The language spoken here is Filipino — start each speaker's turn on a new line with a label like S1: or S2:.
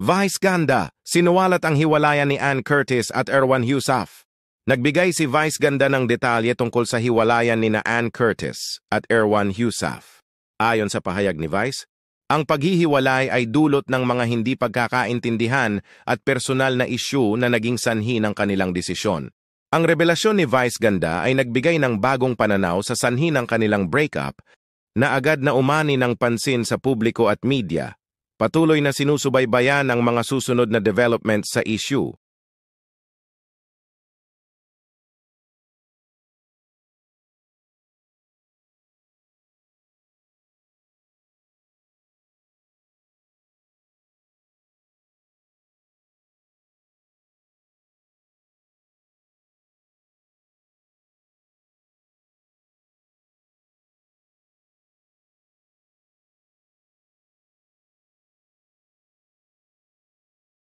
S1: Vice Ganda, sinuwalat ang hiwalayan ni Ann Curtis at Erwan Husaf. Nagbigay si Vice Ganda ng detalye tungkol sa hiwalayan ni na Ann Curtis at Erwan Husaf. Ayon sa pahayag ni Vice, ang paghihiwalay ay dulot ng mga hindi pagkakaintindihan at personal na isyu na naging sanhi ng kanilang desisyon. Ang revelasyon ni Vice Ganda ay nagbigay ng bagong pananaw sa sanhi ng kanilang breakup na agad na umani ng pansin sa publiko at media Patuloy na sinusubaybayan ang mga susunod na development sa issue